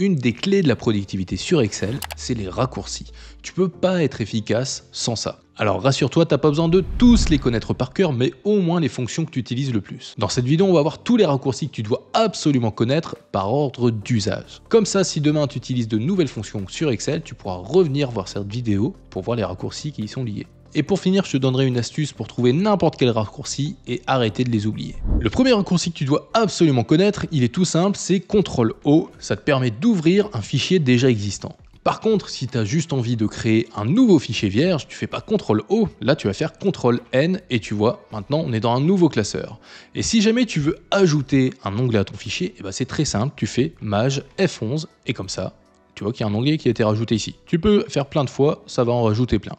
Une des clés de la productivité sur Excel, c'est les raccourcis. Tu peux pas être efficace sans ça. Alors rassure-toi, t'as pas besoin de tous les connaître par cœur, mais au moins les fonctions que tu utilises le plus. Dans cette vidéo, on va voir tous les raccourcis que tu dois absolument connaître par ordre d'usage. Comme ça, si demain tu utilises de nouvelles fonctions sur Excel, tu pourras revenir voir cette vidéo pour voir les raccourcis qui y sont liés. Et pour finir, je te donnerai une astuce pour trouver n'importe quel raccourci et arrêter de les oublier. Le premier raccourci que tu dois absolument connaître, il est tout simple, c'est CTRL-O, ça te permet d'ouvrir un fichier déjà existant. Par contre, si tu as juste envie de créer un nouveau fichier vierge, tu fais pas CTRL O, là tu vas faire CTRL N et tu vois, maintenant on est dans un nouveau classeur. Et si jamais tu veux ajouter un onglet à ton fichier, eh ben, c'est très simple, tu fais Maj F11 et comme ça, tu vois qu'il y a un onglet qui a été rajouté ici. Tu peux faire plein de fois, ça va en rajouter plein.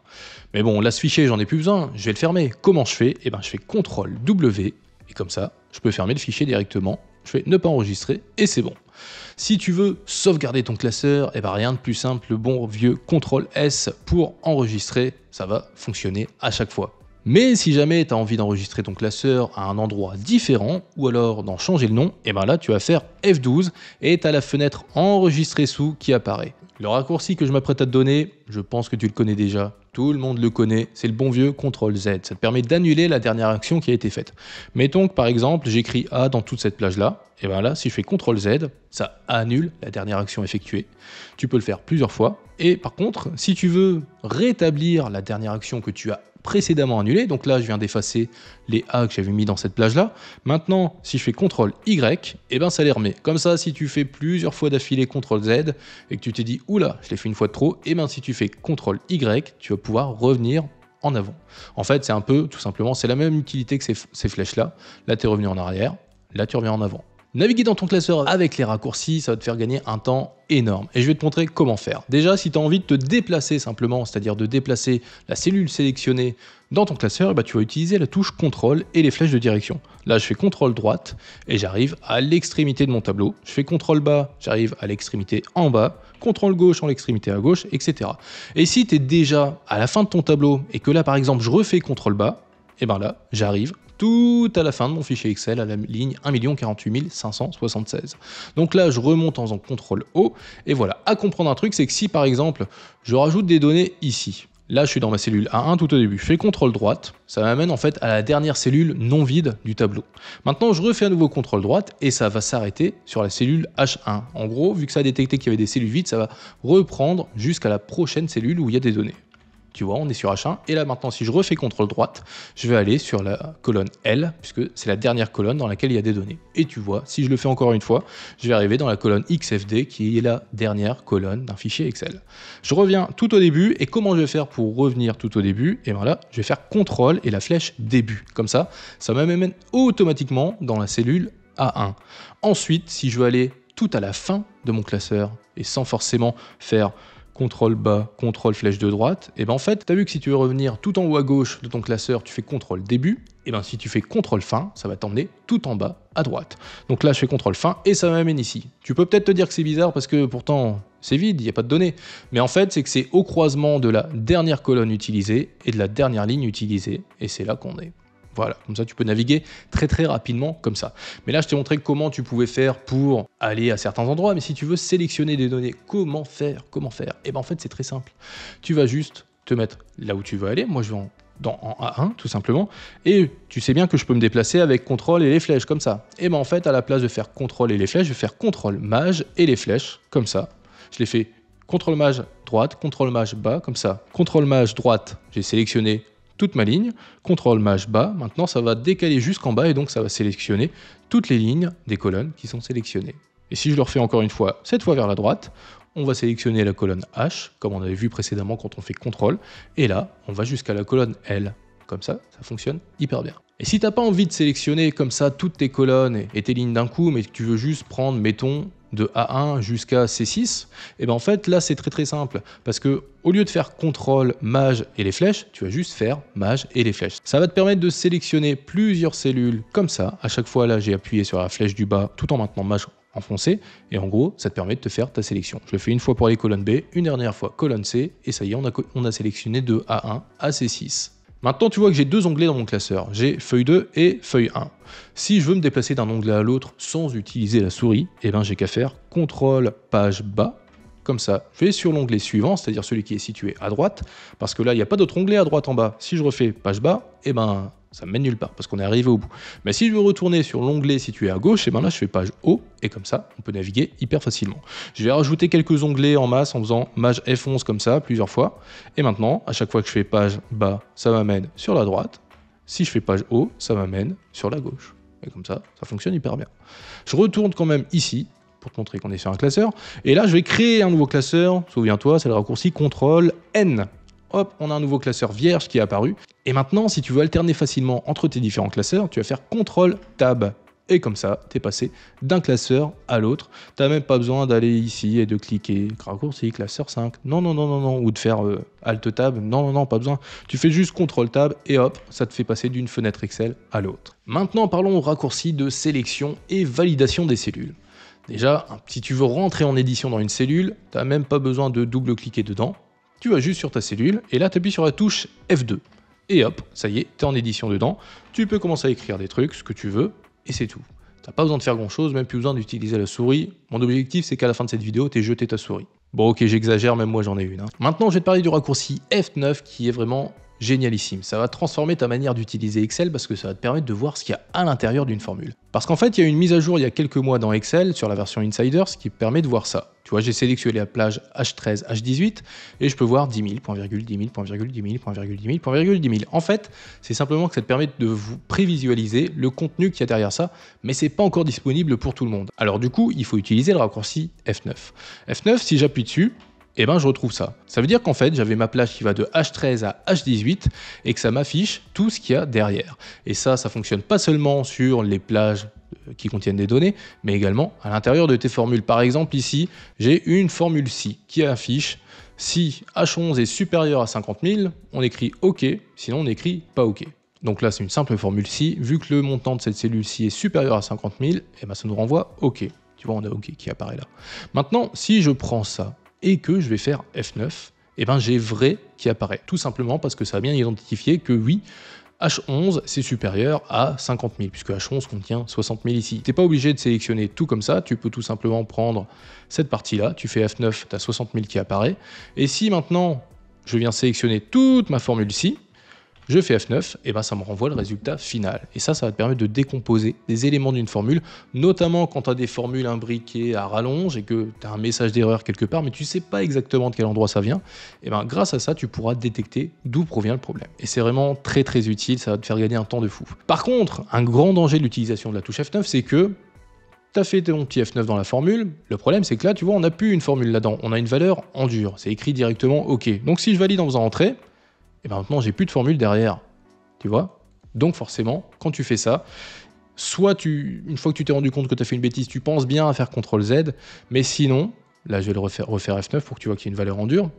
Mais bon, là ce fichier, j'en ai plus besoin, je vais le fermer. Comment je fais Eh ben je fais CTRL W et comme ça, je peux fermer le fichier directement. Je fais ne pas enregistrer et c'est bon. Si tu veux sauvegarder ton classeur, eh ben rien de plus simple, le bon vieux CTRL S pour enregistrer, ça va fonctionner à chaque fois. Mais si jamais tu as envie d'enregistrer ton classeur à un endroit différent ou alors d'en changer le nom, et eh ben là tu vas faire F12 et tu as la fenêtre enregistrer sous qui apparaît. Le raccourci que je m'apprête à te donner, je pense que tu le connais déjà. Tout le monde le connaît, c'est le bon vieux CTRL Z. Ça te permet d'annuler la dernière action qui a été faite. Mettons que par exemple, j'écris A dans toute cette plage-là. Et eh bien là, si je fais CTRL Z, ça annule la dernière action effectuée. Tu peux le faire plusieurs fois. Et par contre, si tu veux rétablir la dernière action que tu as précédemment annulé Donc là, je viens d'effacer les A que j'avais mis dans cette plage-là. Maintenant, si je fais CTRL Y, et eh ben ça les remet. Comme ça, si tu fais plusieurs fois d'affilée CTRL Z et que tu t'es dit, oula, je l'ai fait une fois de trop, et eh ben si tu fais CTRL Y, tu vas pouvoir revenir en avant. En fait, c'est un peu, tout simplement, c'est la même utilité que ces, ces flèches-là. Là, tu es revenu en arrière, là, tu reviens en avant. Naviguer dans ton classeur avec les raccourcis, ça va te faire gagner un temps énorme. Et je vais te montrer comment faire. Déjà, si tu as envie de te déplacer simplement, c'est-à-dire de déplacer la cellule sélectionnée dans ton classeur, eh ben, tu vas utiliser la touche CTRL et les flèches de direction. Là, je fais CTRL droite et j'arrive à l'extrémité de mon tableau. Je fais CTRL bas, j'arrive à l'extrémité en bas. CTRL gauche en l'extrémité à gauche, etc. Et si tu es déjà à la fin de ton tableau et que là, par exemple, je refais CTRL bas, et eh bien là, j'arrive tout à la fin de mon fichier Excel à la ligne 1 48 576. Donc là, je remonte en faisant CTRL O. Et voilà, à comprendre un truc, c'est que si par exemple, je rajoute des données ici, Là, je suis dans ma cellule A1 tout au début. Je fais CTRL droite, ça m'amène en fait à la dernière cellule non vide du tableau. Maintenant, je refais à nouveau CTRL droite et ça va s'arrêter sur la cellule H1. En gros, vu que ça a détecté qu'il y avait des cellules vides, ça va reprendre jusqu'à la prochaine cellule où il y a des données. Tu vois, on est sur H1. Et là, maintenant, si je refais CTRL droite, je vais aller sur la colonne L, puisque c'est la dernière colonne dans laquelle il y a des données. Et tu vois, si je le fais encore une fois, je vais arriver dans la colonne XFD, qui est la dernière colonne d'un fichier Excel. Je reviens tout au début. Et comment je vais faire pour revenir tout au début Et eh bien là, je vais faire CTRL et la flèche début. Comme ça, ça m'amène automatiquement dans la cellule A1. Ensuite, si je veux aller tout à la fin de mon classeur et sans forcément faire contrôle bas, contrôle flèche de droite, et eh ben en fait, tu as vu que si tu veux revenir tout en haut à gauche de ton classeur, tu fais contrôle début, et eh ben si tu fais contrôle fin, ça va t'emmener tout en bas à droite. Donc là, je fais contrôle fin et ça m'amène ici. Tu peux peut-être te dire que c'est bizarre parce que pourtant c'est vide, il n'y a pas de données. Mais en fait, c'est que c'est au croisement de la dernière colonne utilisée et de la dernière ligne utilisée, et c'est là qu'on est. Voilà, comme ça tu peux naviguer très très rapidement comme ça. Mais là je t'ai montré comment tu pouvais faire pour aller à certains endroits, mais si tu veux sélectionner des données, comment faire Comment faire Et eh bien en fait c'est très simple. Tu vas juste te mettre là où tu veux aller. Moi je vais en dans, A1 tout simplement, et tu sais bien que je peux me déplacer avec contrôle et les flèches comme ça. Et eh ben en fait, à la place de faire CTRL et les flèches, je vais faire contrôle mage et les flèches comme ça. Je les fais contrôle mage droite, contrôle mage bas comme ça. Contrôle mage droite, j'ai sélectionné toute ma ligne, contrôle maj bas, maintenant ça va décaler jusqu'en bas et donc ça va sélectionner toutes les lignes des colonnes qui sont sélectionnées. Et si je le refais encore une fois, cette fois vers la droite, on va sélectionner la colonne H, comme on avait vu précédemment quand on fait contrôle, et là, on va jusqu'à la colonne L. Comme ça, ça fonctionne hyper bien. Et si t'as pas envie de sélectionner comme ça toutes tes colonnes et tes lignes d'un coup, mais que tu veux juste prendre, mettons, de A1 jusqu'à C6, et eh ben en fait là c'est très très simple parce que au lieu de faire CTRL, mage et les flèches, tu vas juste faire mage et les flèches. Ça va te permettre de sélectionner plusieurs cellules comme ça. À chaque fois là j'ai appuyé sur la flèche du bas tout en maintenant MAJ enfoncé et en gros ça te permet de te faire ta sélection. Je le fais une fois pour les colonnes B, une dernière fois colonne C et ça y est on on a sélectionné de A1 à C6. Maintenant, tu vois que j'ai deux onglets dans mon classeur. J'ai feuille 2 et feuille 1. Si je veux me déplacer d'un onglet à l'autre sans utiliser la souris, eh ben, j'ai qu'à faire CTRL page bas comme ça. Je vais sur l'onglet suivant, c'est-à-dire celui qui est situé à droite, parce que là, il n'y a pas d'autre onglet à droite en bas. Si je refais page bas, eh ben, ça me mène nulle part, parce qu'on est arrivé au bout. Mais si je veux retourner sur l'onglet situé à gauche, eh ben là, je fais page haut, et comme ça, on peut naviguer hyper facilement. Je vais rajouter quelques onglets en masse en faisant Maj F11 comme ça, plusieurs fois. Et maintenant, à chaque fois que je fais page bas, ça m'amène sur la droite. Si je fais page haut, ça m'amène sur la gauche. Et comme ça, ça fonctionne hyper bien. Je retourne quand même ici, pour te montrer qu'on est sur un classeur. Et là, je vais créer un nouveau classeur. Souviens-toi, c'est le raccourci CTRL N. Hop, on a un nouveau classeur vierge qui est apparu. Et maintenant, si tu veux alterner facilement entre tes différents classeurs, tu vas faire CTRL Tab. Et comme ça, tu es passé d'un classeur à l'autre. Tu n'as même pas besoin d'aller ici et de cliquer raccourci, classeur 5. Non, non, non, non, non. Ou de faire euh, Alt Tab. Non, non, non, pas besoin. Tu fais juste CTRL Tab et hop, ça te fait passer d'une fenêtre Excel à l'autre. Maintenant, parlons au raccourci de sélection et validation des cellules. Déjà, si tu veux rentrer en édition dans une cellule, tu n'as même pas besoin de double-cliquer dedans. Tu vas juste sur ta cellule et là, tu appuies sur la touche F2. Et hop, ça y est, tu es en édition dedans. Tu peux commencer à écrire des trucs, ce que tu veux, et c'est tout. T'as pas besoin de faire grand chose, même plus besoin d'utiliser la souris. Mon objectif, c'est qu'à la fin de cette vidéo, tu aies jeté ta souris. Bon, ok, j'exagère, même moi j'en ai une. Hein. Maintenant, je vais te parler du raccourci F9 qui est vraiment génialissime. Ça va transformer ta manière d'utiliser Excel parce que ça va te permettre de voir ce qu'il y a à l'intérieur d'une formule. Parce qu'en fait, il y a une mise à jour il y a quelques mois dans Excel sur la version Insider, ce qui permet de voir ça. Tu vois, j'ai sélectionné la plage H13, H18 et je peux voir 10 000, point virgule, 10 000, 10 000, 10 000, 10 000. En fait, c'est simplement que ça te permet de prévisualiser le contenu qu'il y a derrière ça, mais c'est pas encore disponible pour tout le monde. Alors du coup, il faut utiliser le raccourci F9. F9, si j'appuie dessus, et eh ben je retrouve ça. Ça veut dire qu'en fait, j'avais ma plage qui va de H13 à H18 et que ça m'affiche tout ce qu'il y a derrière. Et ça, ça fonctionne pas seulement sur les plages euh, qui contiennent des données, mais également à l'intérieur de tes formules. Par exemple, ici, j'ai une formule si qui affiche si H11 est supérieur à 50 000, on écrit OK, sinon on écrit pas OK. Donc là, c'est une simple formule si. Vu que le montant de cette cellule-ci est supérieur à 50 000, et ça nous renvoie OK. Tu vois, on a OK qui apparaît là. Maintenant, si je prends ça et que je vais faire F9, et eh ben j'ai vrai qui apparaît, tout simplement parce que ça a bien identifié que oui, H11 c'est supérieur à 50 000 puisque H11 contient 60 000 ici. Tu n'es pas obligé de sélectionner tout comme ça, tu peux tout simplement prendre cette partie là, tu fais F9, tu as 60 000 qui apparaît, et si maintenant je viens sélectionner toute ma formule ici, je fais F9, et eh ben ça me renvoie le résultat final. Et ça, ça va te permettre de décomposer des éléments d'une formule, notamment quand tu as des formules imbriquées à rallonge et que tu as un message d'erreur quelque part, mais tu sais pas exactement de quel endroit ça vient. Et eh ben grâce à ça, tu pourras détecter d'où provient le problème. Et c'est vraiment très très utile, ça va te faire gagner un temps de fou. Par contre, un grand danger de l'utilisation de la touche F9, c'est que tu as fait ton petit F9 dans la formule. Le problème, c'est que là, tu vois, on n'a plus une formule là-dedans. On a une valeur en dur. C'est écrit directement OK. Donc si je valide en faisant entrer, et eh ben, maintenant j'ai plus de formule derrière. Tu vois Donc forcément, quand tu fais ça, soit tu, une fois que tu t'es rendu compte que tu as fait une bêtise, tu penses bien à faire CTRL Z, mais sinon, là je vais le refaire, refaire F9 pour que tu vois qu'il y a une valeur en dur.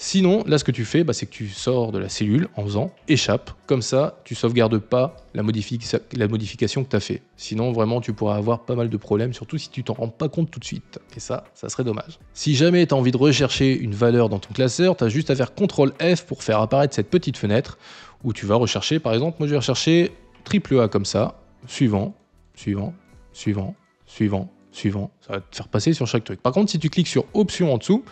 Sinon, là, ce que tu fais, bah, c'est que tu sors de la cellule en faisant échappe. Comme ça, tu sauvegardes pas la, modification que tu as fait. Sinon, vraiment, tu pourras avoir pas mal de problèmes, surtout si tu t'en rends pas compte tout de suite. Et ça, ça serait dommage. Si jamais tu as envie de rechercher une valeur dans ton classeur, tu as juste à faire CTRL F pour faire apparaître cette petite fenêtre où tu vas rechercher, par exemple, moi je vais rechercher AAA comme ça, suivant, suivant, suivant, suivant, suivant. Ça va te faire passer sur chaque truc. Par contre, si tu cliques sur options en dessous,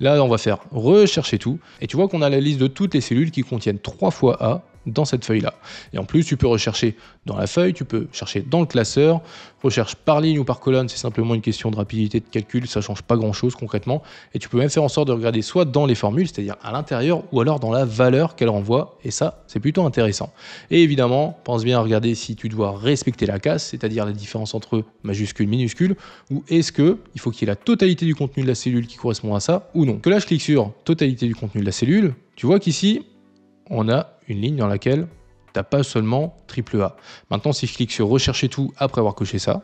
là, on va faire rechercher tout. Et tu vois qu'on a la liste de toutes les cellules qui contiennent 3 fois A dans cette feuille-là. Et en plus, tu peux rechercher dans la feuille, tu peux chercher dans le classeur, recherche par ligne ou par colonne, c'est simplement une question de rapidité de calcul, ça change pas grand-chose concrètement. Et tu peux même faire en sorte de regarder soit dans les formules, c'est-à-dire à, l'intérieur, ou alors dans la valeur qu'elle renvoie, et ça, c'est plutôt intéressant. Et évidemment, pense bien à regarder si tu dois respecter la casse c'est-à-dire la différence entre majuscule, minuscule, ou est-ce que il faut qu'il y ait la totalité du contenu de la cellule qui correspond à ça, ou non. Que là, je clique sur totalité du contenu de la cellule, tu vois qu'ici, on a une ligne dans laquelle tu n'as pas seulement AAA. Maintenant, si je clique sur rechercher tout après avoir coché ça,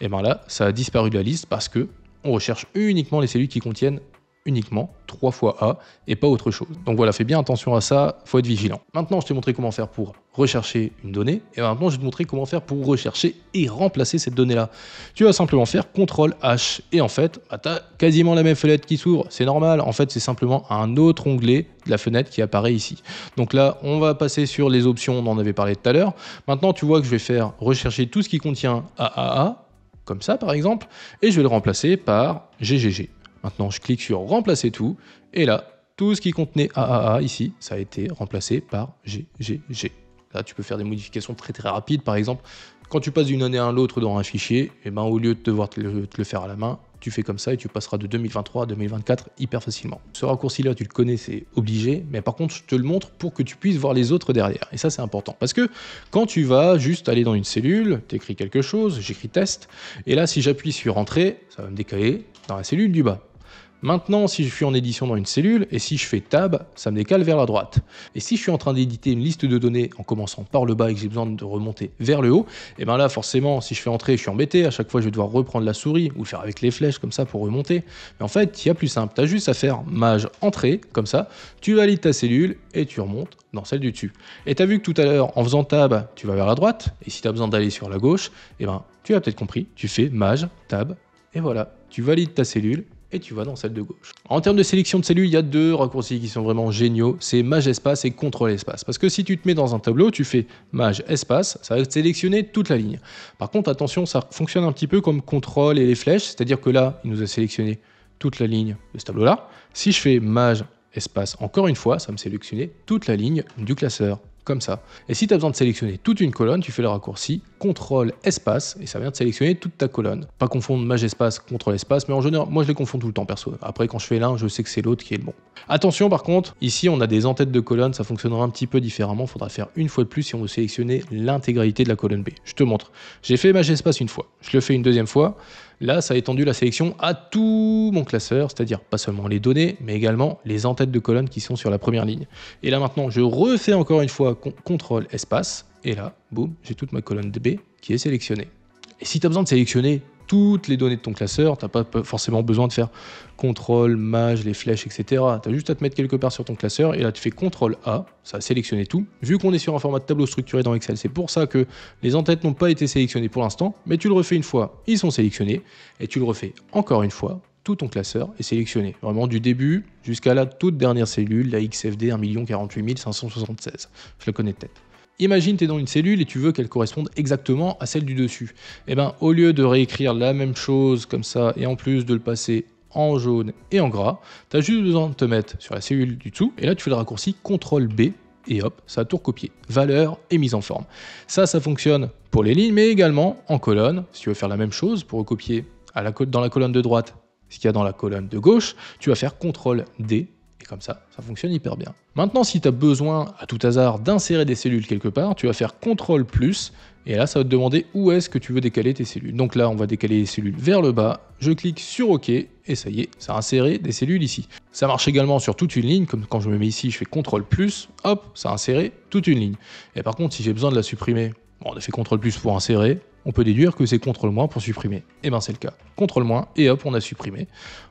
et eh bien là, ça a disparu de la liste parce que on recherche uniquement les cellules qui contiennent uniquement 3 fois A et pas autre chose. Donc voilà, fais bien attention à ça, faut être vigilant. Maintenant, je t'ai montré comment faire pour rechercher une donnée, et ben maintenant je vais te montrer comment faire pour rechercher et remplacer cette donnée-là. Tu vas simplement faire CTRL H, et en fait, bah, tu as quasiment la même fenêtre qui s'ouvre, c'est normal, en fait c'est simplement un autre onglet de la fenêtre qui apparaît ici. Donc là, on va passer sur les options, on en avait parlé tout à l'heure. Maintenant, tu vois que je vais faire rechercher tout ce qui contient AAA, comme ça par exemple, et je vais le remplacer par GGG. Maintenant, je clique sur remplacer tout et là, tout ce qui contenait AAA ici, ça a été remplacé par GGG. Là, tu peux faire des modifications très très rapides. Par exemple, quand tu passes d'une année à l'autre dans un fichier, et eh ben, au lieu de devoir te le, te le faire à la main, tu fais comme ça et tu passeras de 2023 à 2024 hyper facilement. Ce raccourci-là, tu le connais, c'est obligé, mais par contre, je te le montre pour que tu puisses voir les autres derrière. Et ça, c'est important. Parce que quand tu vas juste aller dans une cellule, tu écris quelque chose, j'écris test, et là, si j'appuie sur entrée, ça va me décaler dans la cellule du bas. Maintenant, si je suis en édition dans une cellule, et si je fais Tab, ça me décale vers la droite. Et si je suis en train d'éditer une liste de données en commençant par le bas et que j'ai besoin de remonter vers le haut, et eh bien là, forcément, si je fais Entrée, je suis embêté, à chaque fois, je vais devoir reprendre la souris ou faire avec les flèches comme ça pour remonter. Mais en fait, il y a plus simple, tu as juste à faire Mage Entrée, comme ça, tu valides ta cellule et tu remontes dans celle du dessus. Et tu as vu que tout à l'heure, en faisant Tab, tu vas vers la droite, et si tu as besoin d'aller sur la gauche, et eh ben tu as peut-être compris, tu fais Mage, Tab, et voilà, tu valides ta cellule et tu vas dans celle de gauche. En termes de sélection de cellules, il y a deux raccourcis qui sont vraiment géniaux, c'est Mage Espace et Contrôle Espace. Parce que si tu te mets dans un tableau, tu fais Mage Espace, ça va sélectionner toute la ligne. Par contre, attention, ça fonctionne un petit peu comme Contrôle et les flèches, c'est-à-dire que là, il nous a sélectionné toute la ligne de ce tableau-là. Si je fais Mage Espace encore une fois, ça me sélectionner toute la ligne du classeur ça. Et si tu as besoin de sélectionner toute une colonne, tu fais le raccourci CTRL espace et ça vient de sélectionner toute ta colonne. Pas confondre maj espace, CTRL espace, mais en général, moi je les confonds tout le temps perso. Après, quand je fais l'un, je sais que c'est l'autre qui est le bon. Attention par contre, ici on a des entêtes de colonnes, ça fonctionnera un petit peu différemment. Faudra faire une fois de plus si on veut sélectionner l'intégralité de la colonne B. Je te montre. J'ai fait maj espace une fois, je le fais une deuxième fois. Là, ça a étendu la sélection à tout mon classeur, c'est-à-dire pas seulement les données, mais également les entêtes de colonnes qui sont sur la première ligne. Et là maintenant, je refais encore une fois CTRL espace, et là, boum, j'ai toute ma colonne B qui est sélectionnée. Et si tu as besoin de sélectionner toutes les données de ton classeur. Tu n'as pas forcément besoin de faire contrôle, mage, les flèches, etc. Tu as juste à te mettre quelque part sur ton classeur et là tu fais contrôle A, ça a sélectionné tout. Vu qu'on est sur un format de tableau structuré dans Excel, c'est pour ça que les entêtes n'ont pas été sélectionnées pour l'instant, mais tu le refais une fois, ils sont sélectionnés, et tu le refais encore une fois, tout ton classeur est sélectionné. Vraiment du début jusqu'à la toute dernière cellule, la XFD 1 48 576. Je le connais de tête. Imagine tu es dans une cellule et tu veux qu'elle corresponde exactement à celle du dessus. Et eh ben au lieu de réécrire la même chose comme ça et en plus de le passer en jaune et en gras, tu as juste besoin de te mettre sur la cellule du dessous et là tu fais le raccourci CTRL B et hop, ça a tout recopié. Valeur et mise en forme. Ça, ça fonctionne pour les lignes, mais également en colonne. Si tu veux faire la même chose pour recopier à la dans la colonne de droite ce qu'il y a dans la colonne de gauche, tu vas faire CTRL D comme ça, ça fonctionne hyper bien. Maintenant, si tu as besoin, à tout hasard, d'insérer des cellules quelque part, tu vas faire CTRL plus, et là, ça va te demander où est-ce que tu veux décaler tes cellules. Donc là, on va décaler les cellules vers le bas, je clique sur OK, et ça y est, ça a inséré des cellules ici. Ça marche également sur toute une ligne, comme quand je me mets ici, je fais CTRL plus, hop, ça a inséré toute une ligne. Et par contre, si j'ai besoin de la supprimer, on a fait CTRL plus pour insérer, on peut déduire que c'est CTRL- moins pour supprimer. Et eh bien c'est le cas. Contrôle et hop, on a supprimé.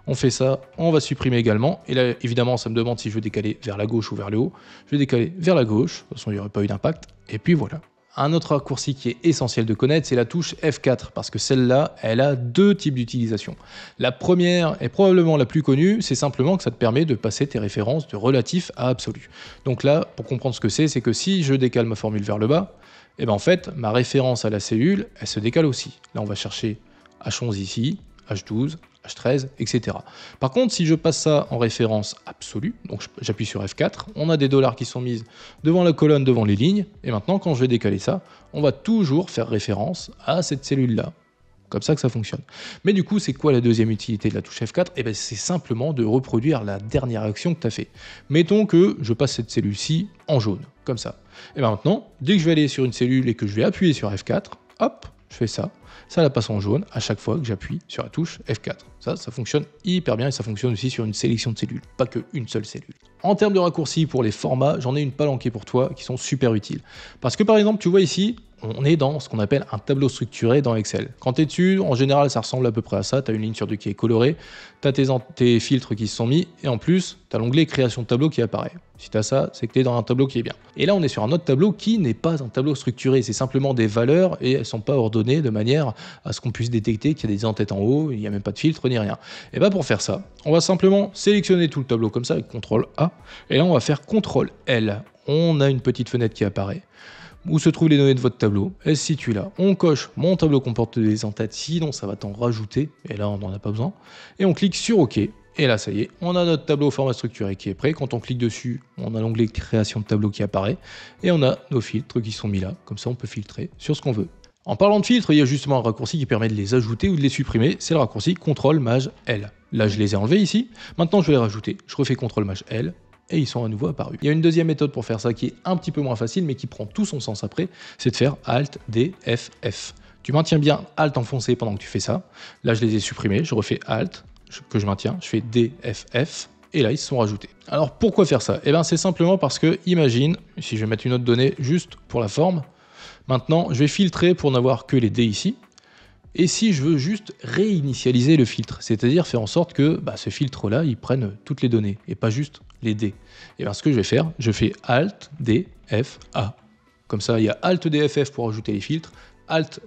On fait ça, on va supprimer également. Et là, évidemment, ça me demande si je veux décaler vers la gauche ou vers le haut. Je vais décaler vers la gauche. De toute façon, il n'y aurait pas eu d'impact. Et puis voilà. Un autre raccourci qui est essentiel de connaître, c'est la touche F4, parce que celle-là, elle a deux types d'utilisation. La première est probablement la plus connue, c'est simplement que ça te permet de passer tes références de relatif à absolu. Donc là, pour comprendre ce que c'est, c'est que si je décale ma formule vers le bas, et eh bien en fait, ma référence à la cellule, elle se décale aussi. Là, on va chercher H11 ici, H12, H13, etc. Par contre, si je passe ça en référence absolue, donc j'appuie sur F4, on a des dollars qui sont mis devant la colonne, devant les lignes, et maintenant quand je vais décaler ça, on va toujours faire référence à cette cellule-là, comme ça que ça fonctionne. Mais du coup, c'est quoi la deuxième utilité de la touche F4 eh ben, c'est simplement de reproduire la dernière action que tu as fait. Mettons que je passe cette cellule-ci en jaune, comme ça. Et eh ben, maintenant, dès que je vais aller sur une cellule et que je vais appuyer sur F4, hop, je fais ça. Ça la passe en jaune à chaque fois que j'appuie sur la touche F4. Ça, ça fonctionne hyper bien et ça fonctionne aussi sur une sélection de cellules, pas qu'une seule cellule. En termes de raccourcis pour les formats, j'en ai une palanquée pour toi qui sont super utiles. Parce que par exemple, tu vois ici, on est dans ce qu'on appelle un tableau structuré dans Excel. Quand tu es dessus, en général, ça ressemble à peu près à ça. Tu as une ligne sur deux qui est colorée, tu as tes, filtres qui se sont mis, et en plus, tu as l'onglet création de tableau qui apparaît. Si tu as ça, c'est que tu es dans un tableau qui est bien. Et là, on est sur un autre tableau qui n'est pas un tableau structuré. C'est simplement des valeurs et elles ne sont pas ordonnées de manière à ce qu'on puisse détecter qu'il y a des entêtes en haut, il n'y a même pas de filtre, rien. Et bien bah, pour faire ça, on va simplement sélectionner tout le tableau comme ça avec CTRL A, et là on va faire CTRL L. On a une petite fenêtre qui apparaît où se trouvent les données de votre tableau, elle se situe là. On coche mon tableau comporte des entêtes, sinon ça va t'en rajouter, et là on n'en a pas besoin. Et on clique sur OK, et là ça y est, on a notre tableau format structuré qui est prêt. Quand on clique dessus, on a l'onglet création de tableau qui apparaît, et on a nos filtres qui sont mis là, comme ça on peut filtrer sur ce qu'on veut. En parlant de filtres, il y a justement un raccourci qui permet de les ajouter ou de les supprimer, c'est le raccourci CTRL MAJ L. Là je les ai enlevés ici, maintenant je vais les rajouter, je refais CTRL MAJ L, et ils sont à nouveau apparus. Il y a une deuxième méthode pour faire ça qui est un petit peu moins facile mais qui prend tout son sens après, c'est de faire Alt D F F. Tu maintiens bien Alt enfoncé pendant que tu fais ça. Là, je les ai supprimés, je refais Alt que je maintiens, je fais D F F et là ils sont rajoutés. Alors pourquoi faire ça Eh bien c'est simplement parce que imagine, si je vais mettre une autre donnée juste pour la forme, Maintenant, je vais filtrer pour n'avoir que les dés ici. Et si je veux juste réinitialiser le filtre, c'est-à-dire faire en sorte que bah, ce filtre-là, il prenne toutes les données et pas juste les dés. Et bien ce que je vais faire, je fais Alt D F A. Comme ça, il y a Alt f pour ajouter les filtres, Alt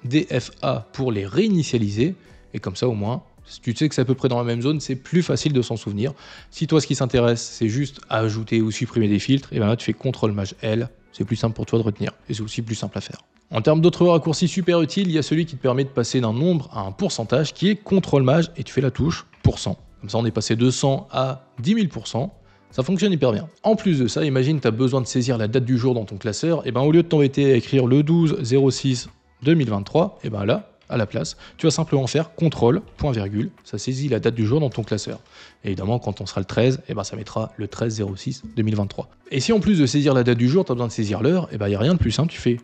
a pour les réinitialiser, et comme ça au moins, si tu sais que c'est à peu près dans la même zone, c'est plus facile de s'en souvenir. Si toi ce qui s'intéresse, c'est juste ajouter ou supprimer des filtres, et bien là tu fais CTRL Maj L c'est plus simple pour toi de retenir, et c'est aussi plus simple à faire. En termes d'autres raccourcis super utiles, il y a celui qui te permet de passer d'un nombre à un pourcentage qui est contrôle mage, et tu fais la touche Comme ça, on est passé de 100 à 10 000 ça fonctionne hyper bien. En plus de ça, imagine tu as besoin de saisir la date du jour dans ton classeur, et eh ben au lieu de t'embêter à écrire le 12 06 2023, et ben là, à la place, tu vas simplement faire contrôle, point virgule, ça saisit la date du jour dans ton classeur. évidemment, quand on sera le 13, eh ben, ça mettra le 13 06 2023. Et si en plus de saisir la date du jour, tu as besoin de saisir l'heure, eh ben, il n'y a rien de plus simple, tu fais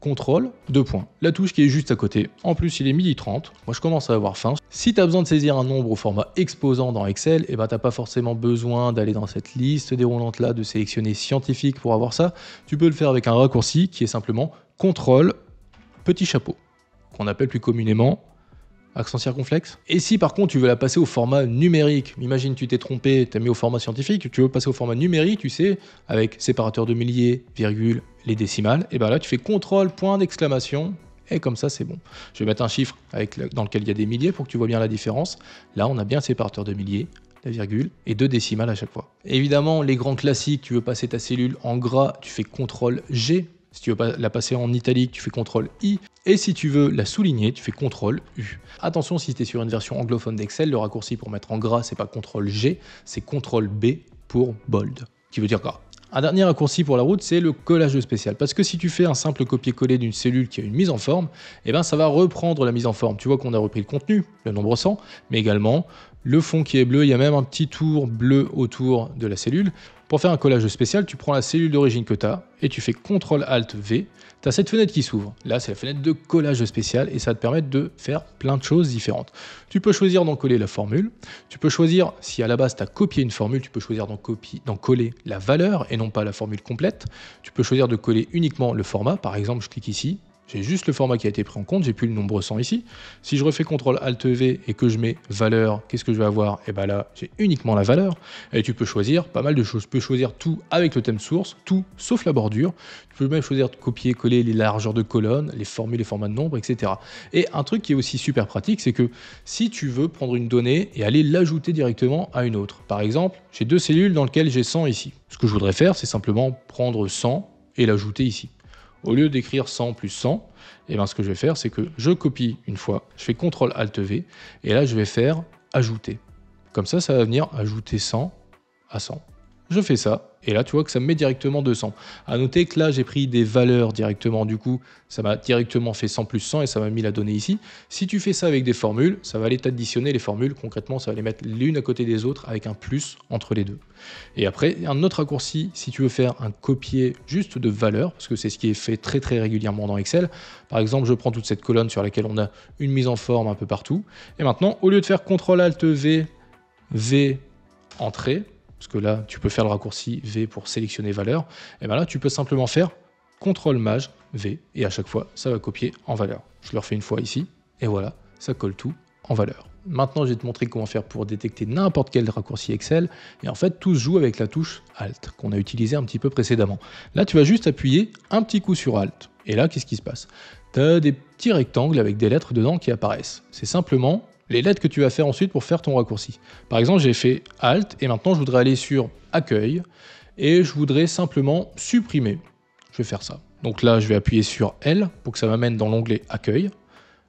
contrôle, deux points. La touche qui est juste à côté. En plus, il est midi 30. Moi, je commence à avoir faim. Si tu as besoin de saisir un nombre au format exposant dans Excel, et eh ben, pas forcément besoin d'aller dans cette liste déroulante là, de sélectionner scientifique pour avoir ça. Tu peux le faire avec un raccourci qui est simplement contrôle, petit chapeau qu'on appelle plus communément accent circonflexe. Et si par contre tu veux la passer au format numérique, imagine tu t'es trompé, tu as mis au format scientifique, tu veux passer au format numérique, tu sais, avec séparateur de milliers, virgule, les décimales, et ben là tu fais contrôle, point d'exclamation, et comme ça c'est bon. Je vais mettre un chiffre dans lequel il y a des milliers pour que tu vois bien la différence. Là on a bien séparateur de milliers, la virgule, et deux décimales à chaque fois. Évidemment, les grands classiques, tu veux passer ta cellule en gras, tu fais contrôle G si tu veux la passer en italique, tu fais CTRL I. Et si tu veux la souligner, tu fais CTRL U. Attention, si tu es sur une version anglophone d'Excel, le raccourci pour mettre en gras, c'est pas CTRL G, c'est CTRL B pour bold, qui veut dire quoi Un dernier raccourci pour la route, c'est le collage de spécial. Parce que si tu fais un simple copier-coller d'une cellule qui a une mise en forme, eh ben ça va reprendre la mise en forme. Tu vois qu'on a repris le contenu, le nombre 100, mais également le fond qui est bleu. Il y a même un petit tour bleu autour de la cellule. Pour faire un collage spécial, tu prends la cellule d'origine que tu as et tu fais CTRL-ALT-V. Tu as cette fenêtre qui s'ouvre. Là, c'est la fenêtre de collage spécial et ça te permet de faire plein de choses différentes. Tu peux choisir d'en coller la formule. Tu peux choisir, si à la base tu as copié une formule, tu peux choisir d'en coller la valeur et non pas la formule complète. Tu peux choisir de coller uniquement le format. Par exemple, je clique ici j'ai juste le format qui a été pris en compte, j'ai plus le nombre 100 ici. Si je refais CTRL ALT e V et que je mets valeur, qu'est-ce que je vais avoir Et eh bien là, j'ai uniquement la valeur. Et tu peux choisir pas mal de choses. Tu peux choisir tout avec le thème source, tout sauf la bordure. Tu peux même choisir de copier, coller les largeurs de colonnes, les formules, les formats de nombres, etc. Et un truc qui est aussi super pratique, c'est que si tu veux prendre une donnée et aller l'ajouter directement à une autre. Par exemple, j'ai deux cellules dans lesquelles j'ai 100 ici. Ce que je voudrais faire, c'est simplement prendre 100 et l'ajouter ici. Au lieu d'écrire 100 plus 100, eh ben, ce que je vais faire, c'est que je copie une fois, je fais CTRL ALT V, et là je vais faire ajouter. Comme ça, ça va venir ajouter 100 à 100 je fais ça, et là tu vois que ça me met directement 200. À noter que là j'ai pris des valeurs directement, du coup ça m'a directement fait 100 plus 100 et ça m'a mis la donnée ici. Si tu fais ça avec des formules, ça va aller t'additionner les formules, concrètement ça va les mettre l'une à côté des autres avec un plus entre les deux. Et après, un autre raccourci, si tu veux faire un copier juste de valeurs, parce que c'est ce qui est fait très très régulièrement dans Excel, par exemple je prends toute cette colonne sur laquelle on a une mise en forme un peu partout, et maintenant au lieu de faire CTRL ALT V, V, entrée, parce que là, tu peux faire le raccourci V pour sélectionner valeur, et bien là, tu peux simplement faire CTRL maj V, et à chaque fois, ça va copier en valeur. Je le refais une fois ici, et voilà, ça colle tout en valeur. Maintenant, je vais te montrer comment faire pour détecter n'importe quel raccourci Excel. Et en fait, tout se joue avec la touche Alt qu'on a utilisée un petit peu précédemment. Là, tu vas juste appuyer un petit coup sur Alt. Et là, qu'est-ce qui se passe Tu as des petits rectangles avec des lettres dedans qui apparaissent. C'est simplement les lettres que tu vas faire ensuite pour faire ton raccourci. Par exemple, j'ai fait Alt et maintenant je voudrais aller sur Accueil et je voudrais simplement supprimer. Je vais faire ça. Donc là, je vais appuyer sur L pour que ça m'amène dans l'onglet Accueil.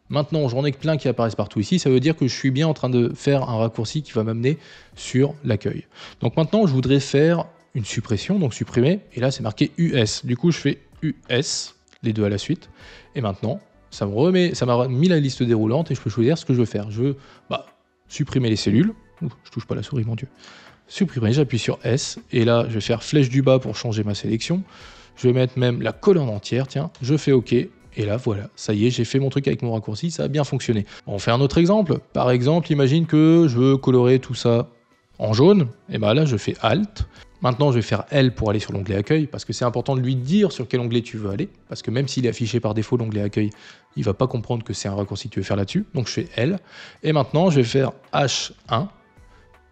Maintenant, j'en ai que plein qui apparaissent partout ici, ça veut dire que je suis bien en train de faire un raccourci qui va m'amener sur l'accueil. Donc maintenant, je voudrais faire une suppression, donc supprimer, et là c'est marqué US. Du coup, je fais US, les deux à la suite, et maintenant, ça me remet, ça m'a mis la liste déroulante et je peux choisir ce que je veux faire. Je veux bah, supprimer les cellules. Je je touche pas la souris, mon dieu. Supprimer, j'appuie sur S et là je vais faire flèche du bas pour changer ma sélection. Je vais mettre même la colonne entière, tiens, je fais OK. Et là, voilà, ça y est, j'ai fait mon truc avec mon raccourci, ça a bien fonctionné. On fait un autre exemple. Par exemple, imagine que je veux colorer tout ça en jaune. Et bien bah là, je fais Alt. Maintenant, je vais faire L pour aller sur l'onglet accueil parce que c'est important de lui dire sur quel onglet tu veux aller. Parce que même s'il est affiché par défaut l'onglet accueil, il va pas comprendre que c'est un raccourci que tu veux faire là-dessus. Donc je fais L. Et maintenant, je vais faire H1.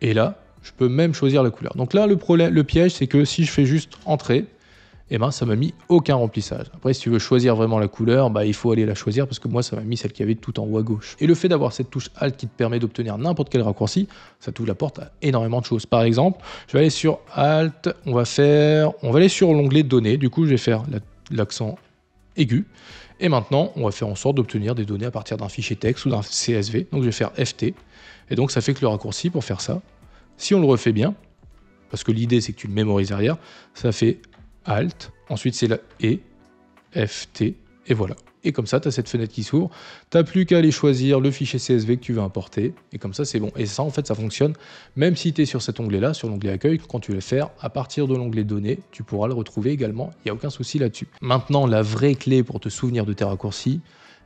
Et là, je peux même choisir la couleur. Donc là, le, problème, le piège, c'est que si je fais juste entrée, et eh ben ça m'a mis aucun remplissage. Après, si tu veux choisir vraiment la couleur, bah, il faut aller la choisir parce que moi, ça m'a mis celle qui avait tout en haut à gauche. Et le fait d'avoir cette touche Alt qui te permet d'obtenir n'importe quel raccourci, ça t'ouvre la porte à énormément de choses. Par exemple, je vais aller sur Alt, on va faire, on va aller sur l'onglet Données. Du coup, je vais faire l'accent aigu. Et maintenant, on va faire en sorte d'obtenir des données à partir d'un fichier texte ou d'un CSV. Donc, je vais faire FT. Et donc, ça fait que le raccourci pour faire ça, si on le refait bien, parce que l'idée c'est que tu le mémorises derrière, ça fait Alt, ensuite c'est la E, FT, et voilà. Et comme ça, tu as cette fenêtre qui s'ouvre. Tu n'as plus qu'à aller choisir le fichier CSV que tu veux importer. Et comme ça, c'est bon. Et ça, en fait, ça fonctionne. Même si tu es sur cet onglet-là, sur l'onglet accueil, quand tu veux le faire, à partir de l'onglet données, tu pourras le retrouver également. Il n'y a aucun souci là-dessus. Maintenant, la vraie clé pour te souvenir de tes raccourcis,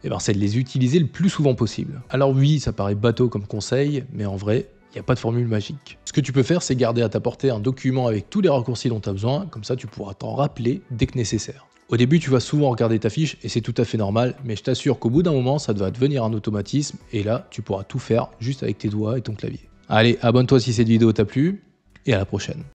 et eh ben, c'est de les utiliser le plus souvent possible. Alors oui, ça paraît bateau comme conseil, mais en vrai, il n'y a pas de formule magique. Ce que tu peux faire, c'est garder à ta portée un document avec tous les raccourcis dont tu as besoin, comme ça tu pourras t'en rappeler dès que nécessaire. Au début, tu vas souvent regarder ta fiche et c'est tout à fait normal, mais je t'assure qu'au bout d'un moment, ça va devenir un automatisme et là, tu pourras tout faire juste avec tes doigts et ton clavier. Allez, abonne-toi si cette vidéo t'a plu et à la prochaine.